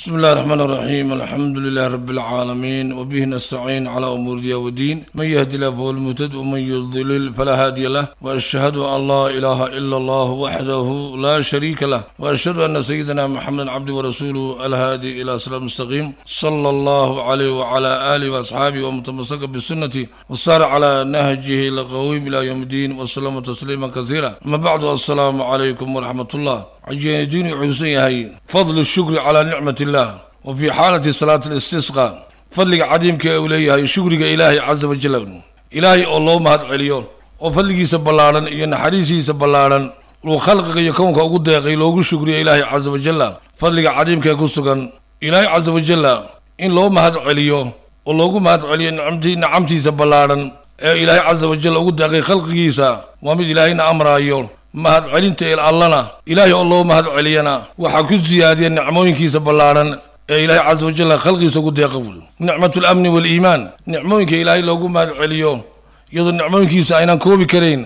بسم الله الرحمن الرحيم الحمد لله رب العالمين وبه نستعين على أمور دي ودين من يهدي الله فهو المهتد ومن يضلل فلا هادي له وأشهد أن لا إله إلا الله وحده لا شريك له وأشهد أن سيدنا محمد عبد ورسوله الهادي إلى صراط المستقيم صلى الله عليه وعلى آله وأصحابه ومتمسك بسنته وصار على نهجه القويم إلى يوم الدين وسلم تسليما كثيرا أما بعد السلام عليكم ورحمة الله عجينجين هاي فضل الشكر على نعمة الله وفي حالة صلاة الاستسقاء فضل عديم هاي شكر إلهي عز وجل إلهي الله مهد عليون وفضل سبلارا إن حريسي سبلارا وخلق يكون كأقود دقي لوغ شكر إلهي عز وجل فضل عديم كأكسكا إلهي عز وجل إن الله مهد عليون ما مهد عليون نعمتي نعمتي سبلارا إلهي عز وجل أقود دقي خلق يسا ومد إلهي نعم رايون mahadcelinta celinta il allana ilaahay oo loo mahad celiyana waxaa ku siyaadiya nicmooyinkiisa ballaadhan ee ilaahay casa wajalla khalqiisa ugu deeqa wuli nicmatu lamni waaliimaan nicmooyinka ilaahay loogu mahad celiyo iyadoo nicmooyinkiisa aynaan koobi karayn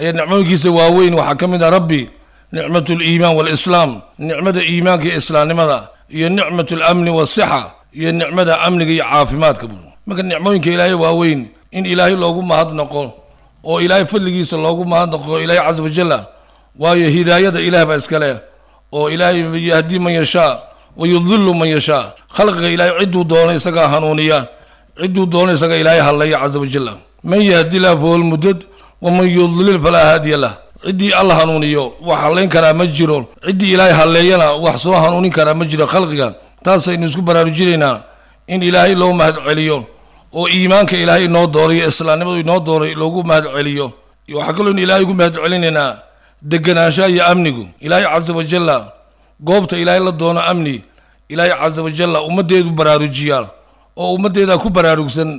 ayaa nicmooyinkiisa waaweyn waxaa ka mid ah rabbi nicmatu aliimaan waalislaam nicmada iimaanka iyo islaamnimada iyo nicmatu alamni waasixa iyo nicmada amniga iyo caafimaadka buli marka nicmooyinka ilaahay waaweyn in ilaahay loogu mahad noqo oo ilaahay fadligiisa loogu mahadnaqo ilaahay casa wajalla waayo hidaayada ilaah baa iskale oo ilaahay yahdii man yashaa ويضل من يشاء خلق إلى عدو دون يسقى هنونية عدو دون يسقى إلهي الله عز وجل من يهدي الله فهو المدد ومن يضلل فلا هادي له عدي الله هنونية وحلين كرا مجرون عدي إلهي هلينا وحصوا هنوني كرا مجر خلقك تاسا إن نسكو برارجلنا إن إلهي لو مهد عليون oo iimaanka ilaahay inoo dooray iyo islaamnimadu inoo dooray loogu mahadceliyo waxaa kaloo in ilaahay ugu mahadcelinaynaa deganaanshaha iyo amnigu ilaahay casa wajalla goobta ilaahay la doono amni ilaahay casa wajalla ummaddeedu baraarujiyaa oo ummaddeeda ku baraarugsan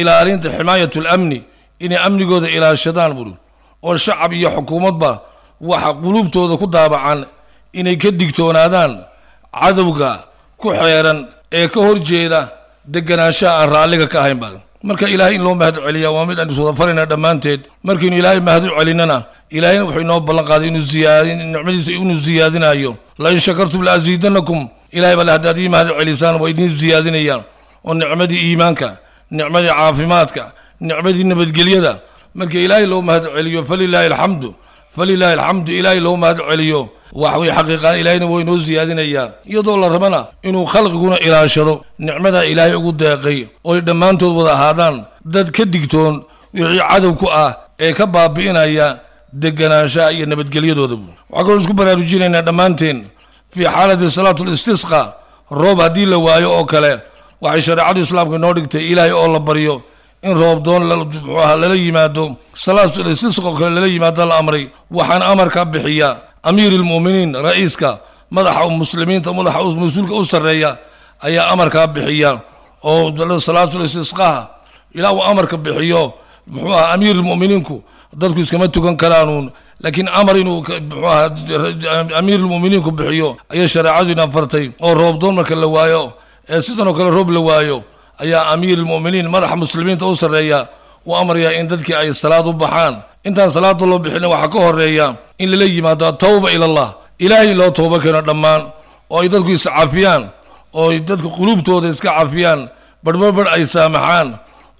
ilaalinta ximaayat lamni inay amnigooda ilaashadaan buri oo shacab iyo xukuumadba waxa quluubtooda ku daabacan inay ka digtoonaadaan cadowga ku xeeran ee ka horjeeda deganaanshaa aan raalliga ka ahayn baa marka ilaahay in loo mahad celiya waa mid aynu wadafaranaa dhammaanteed markaynu ilaahay mahadu celinana ilaahayna wuxuu inoo ballan qaaday inuu ziyaadi nicmadiisa inuu ziyaadinaayo lain shakartum laaziidanakum ilahay bal haddaad ii mahad celisaan waa idiin ziyaadinayaan oo nicmadii iimaanka nicmadii caafimaadka nicmadii nabadgelyada marka ilaahay loo mahad celiyo falilaahi alxamdu falilaahi alxamdu ilaahay loo mahad celiyo waxa weye xaqiiqaan ilaahayna waa inoo siyaadinayaa iyadoo la rabana inuu khalqiguna ilaashado nicmadaa ilaahay ugu deeqay oy dhammaantood wada ahaadaan dad ka digtoon wixii ku ah ee ka baabi'inaya deganaanshaha iyo nabadgelyadoodabu waxaa kaloo isku baraarujinaynaa dhammaanteen fii xaalati salaatu listisqa roob haddii la waayo oo kale waxay shareecadu islaamka inoo dhigtay ilaahay oo la baryo in roobdoon muxuu aha lala yimaado salaatulistisqa oo kale lala yimaado la amray waxaan amarka bixiyaa amiir اlmuminiin ra-iiska madaxa muslimiinta madaxa mas-uulka u sareeya ayaa amarkaa bixiya oo salaatulistisqaha ilaa uu amarka bixiyo muxuu aha amiir lmuminiinku dadku iskama tukan karaanuun laakiin amar inuu mxuu aha amiir lmuminiinku bixiyo ayay shareecadu ina fartay oo roobdoon marka la waayo ee sidan oo kale roob la waayo ayaa amiir lmuminiin madaxa muslimiinta u sarreeya uu amaryaa in dadkii ay salaad u baxaan intaan salaada loo bixinin waxaa ka horeeya in lala yimaado atawba ila allah ilaahay loo tooba keeno dhammaan oo ay dadku iscafiyaan oo ay dadka quluubtooda iska cafiyaan barhbarbarh ay saamaxaan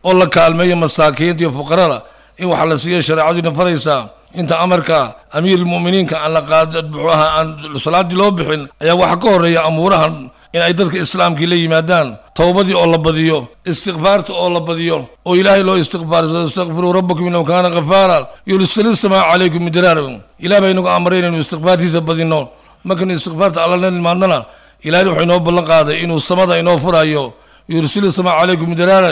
oo la kaalmeeyo masaakiinta iyo fuqarada in waxa la siiya shareecadu faraysaa inta amarka amiirulmu'miniinka aan la qaad muxuu ahaa aan salaadii loo bixin ayaa waxaa ka horeeya amuurahan in ay dadka islaamkii la yimaadaan towbadii oo la badiyo istikfaarta oo la badiyo oo ilaahay loo istikfaarsado istakfiruu rabbakum innahu kaana kafaara yursili samaa calaykum midraarakum ilaah baa inagu amray inaynu istikfaartiisa badinno markaynu istikfaarta alla la nimaadnana ilahayna wuxuu inoo ballan qaaday inuu samada inoo furayo yursili samaa calaykum midraara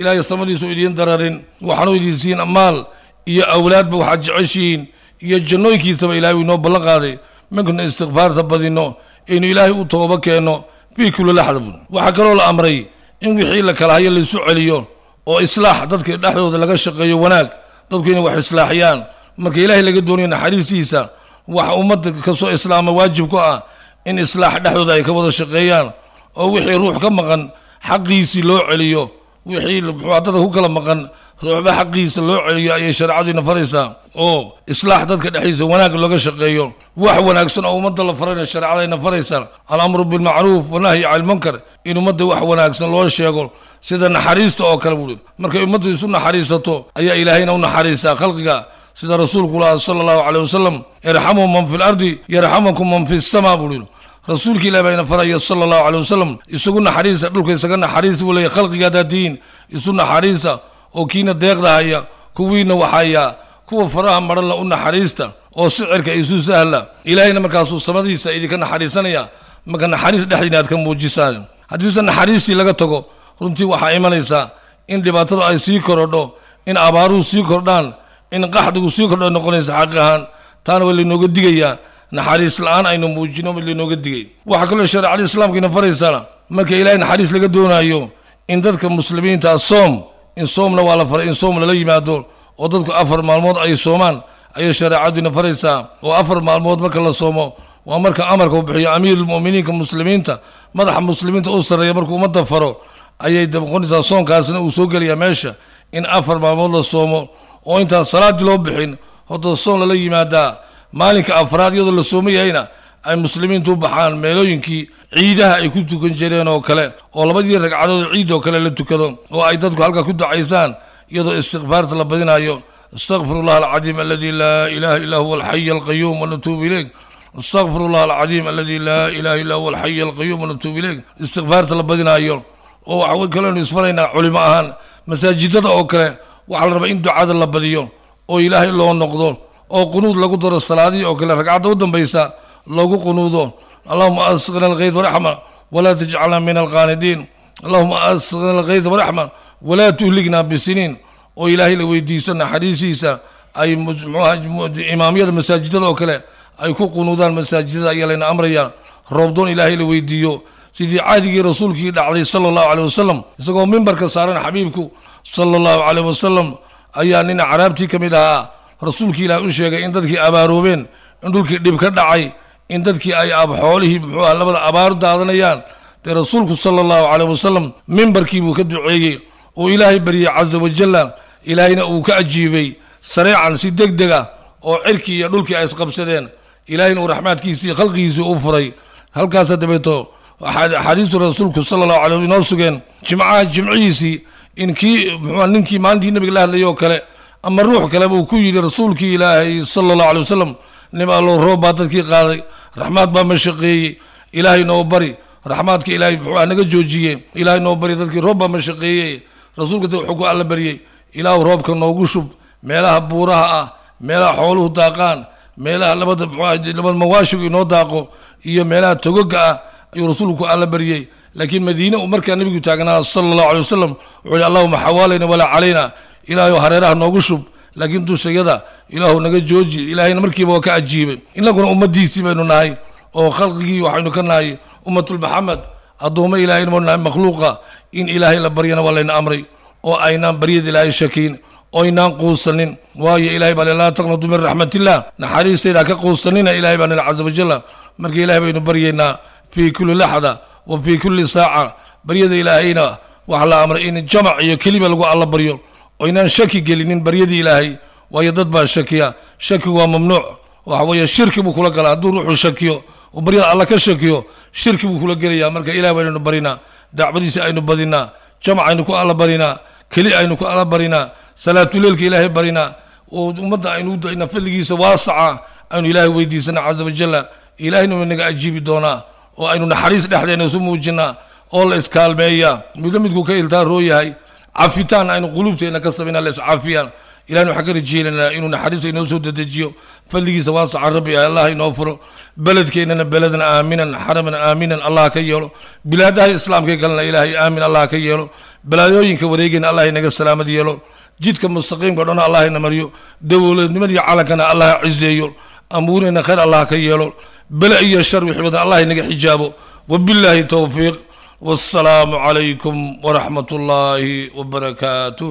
ilaahay samadiisu idiin dararin waxaanu idiin siin amaal iyo awlaadba waxaad jeceshihiin iyo jannooyinkiisaba ilahay uu inoo ballan qaaday markaynu istikfaarta badinno aynu ilaahay u toobo keenno biikula xadafun waxaa kaloo la amray in wixii la kala hayo laisu celiyo oo islaax dadka dhexdooda laga shaqeeyo wanaag dadku inay wax islaaxiyaan marka ilaahay laga doonayo naxariistiisa wax ummadda kasoo islaama waajib ku ah in islaax dhexdooda ay ka wada shaqeeyaan oo wixii ruux ka maqan xaqiisii loo celiyo wixii muxuu dadka ku kala maqan waxba xaqiisa loo celiyo ayay shareecadiina faraysaa oo islaax dadka dhexdiisa wanaag looga shaqeeyo wax wanaagsan oo ummadda la farayna shareecadayna faraysaa alamru bilmacruuf wanahyi can in ummadda wax wanaagsan loo sheego sida naxariista oo kale buui markay ummaddu isu naxariisato ayaa ilaahayna u naxariistaa khalqiga sida rasuulku laha sala allahu caleyh wasalam irxamu man fi lardi yarxamukum man fi sama buui rasuulka ilahi bayna faraya sala allahu caley wasalam isagu naxariisa dhulka isaga naxariis buu leeya khalqiga daadiin isu naxariisa oo kiina deeqda haya kuwiina waxaya kuwa faraha marhala u naxariista oo sicirka isu sahla ilaahayna markaasuu samadiisa idinka naxariisanaya marka naxariis dhexdiina aad ka muujisaan haddiise naxariistii laga tago runtii waxaa imanaysaa in dhibaatadu ay sii korodho in abaaruhu sii kordhaan in qaxdigu sii kordho noqonaysa xaqi ahaan taana waa laynooga digayaa naxariis la-aan aynu muujino mid laynooga digay waxaa kaloo shareecada islaamka ina faraysaana marka ilaahay naxariis laga doonaayo in dadka muslimiinta soom in soomna waa la faray in insoom lala yimaado oo dadku afar maalmood ay soomaan ayay shareecadiina faraysaa oo afar maalmood marka la soomo waa marka amarka uu bixiyo amiirulmu'miniinka muslimiinta madaxa muslimiinta u sarreeya markuu ummadda faro ayay daqonaysaa soonkaasna uu soo gelayaa meesha in afar maalmood la soomo oo intaan salaadii loo bixin horta soon lala yimaadaa maalinka afraad iyadoo la soomayahayna ay muslimiintu baxaan meelooyinkii ciidaha ay ku tukan jireen oo kale oo labadii ragcadood ciid oo kale la tukado oo ay dadku halkaa ku ducaysaan iyadoo istikfaarta la badinayo astaqfir اllah alcadiim aladi laa ilaha illaa huwa alxay alqayuum wanatuubu ilayk astaqfir اllah alcadiim aladi laa ilaha illaa huwa alxay alqayuum wanatuubu ilayk istikfaarta la badinaayo oo waxawy kaleenu ismaraynaa culimo ahaan masaajidada oo kale waxaa la rabaa in ducada la badiyo oo ilaahay loo noqdo oo qunuud lagu daro salaadihii oo kale ragcadda u dambaysa loogu qunuudo allahuma asqina alkayd waraxma walaa tajcalna min alqaanidiin allahuma asqina alkayd waraxma walaa tuhligna bisiniin oo ilaahay la weydiiso naxariisiisa ay imaamyada masaajidada oo kale ay ku qunuudaan masaajidada ayaa layna amrayaa roobdoon ilaahay la weydiiyo sidii caadigii rasuulkii dhacday sal allahu caleyh wasalam isagoo mimbarka saaran xabiibku sala allahu caleyh wasalam ayaa nin caraabtii ka mid ahaa rasuulkii ilaah u sheegay in dadkii abaaroobeen in dhulkii dhib ka dhacay in dadkii ay xoolihii muxuu ah labada abaar daadanayaan dee rasuulku sala allahu caleyh wasalam mimbarkii buu ka duceeyey uu ilaahay baryey casa wajalla ilaahayna uu ka ajiibay sareecan si deg deg ah oo cirkii iyo dhulkii ay isqabsadeen ilahayna uu raxmaadkiisii khalqigiisii u furay halkaasa dabeeto axaadiistu rasuulku sala allahu alay inoo sugeen jimcaha jimcihiisii in kii muxuu ninkii maalintii nabiga la hadlayay kale ama ruux kaleba uu ku yidhi rasuulkii ilaahay sala allahu alay wasalam nim allow roob baa dadkii qaaday raxmaad baa ma ilaahay noo bari raxmaadka ilaahay muxuu naga joojiye ilaahay noo bari dadkii roob baa ma rasuulka wuxuu ku alla baryey ilaahu roobka noogu shub meelaha buuraha ah meelaha xooluhu daaqaan meelaha labada mlabad mawaashigu inoo daaqo iyo meelaha togoga ah ayuu rasuulku alla baryey laakiin madiine uu markaa nebigu taagnaa sala allahu alay wasalam wuxuu yihi allahuma xawaalayna walaa calayna ilaahay hareeraha noogu shub laakiin dushayada ilaahu naga jooji ilaahayna markiiba waa ka ajiibay inaguna ummaddiisii baynu nahay oo khalqigii waxaynu ka nahay ummatul maxamed addoommo ilaahayna baynu nahay makhluuqa in ilaahay la baryana waa layna amray oo aynaan baryada ilaahay shakiyn oo aynaan quusanin waayo ilahay baa laa taqnatu min raxmatillah naxariistayda ka quusanina ilahay baa nil caza wajalla marka ilahay baynu baryaynaa fii kulli laxda wa fii kulli saaca baryada ilaahayna waxaa la amray in jamac iyo keliba lagu alla baryo oo aynaan shaki gelinin baryada ilaahay waayo dad baa shakiya shaki waa mamnuuc waxa weeye shirki buu kula gala hadduu ruuxu shakiyo oo baryada alla ka shakiyo shirki buu kula gelaya marka ilaah baynaynu barinaa dacwadiisa aynu badinaa jamac aynu ku alla barinaa keli aynu ku alla barinaa salaatuleilka ilaahay barinaa oo ummadda aynu udayna fadligiisa waasaca aynu ilaahay weydiisana caza wajalla ilaahayna naga ajiibi doonaa oo aynu naxariis dhexdeena isu muujinnaa oo la iskaalmeeya midla midkuu ka iltaaroo yahay cafitaan aynu quluubteena ka samayna la iscafiyaan ilahin waxaan ka rajeynanaa inuu naxariista inoo soo dedejiyo fadligiisa waasacaan rabbi ah allah inoo furo beledkeennana beledan aaminan xaraman aaminan allah ka yeelo bilaadaha islaamkay galana ilaahay aamin allah ka yeelo balaayooyinka wareegayna allah inaga salaamad yeelo jidka mustaqiimka dhona allah ina mariyo dowladnimadii calankana allah cizeeyo amuurina khayr allah ka yeelo bele iyo shar wixii wadan allah inaga xijaabo wabilaahi towfiiq والسلام عليكم ورحمة الله وبركاته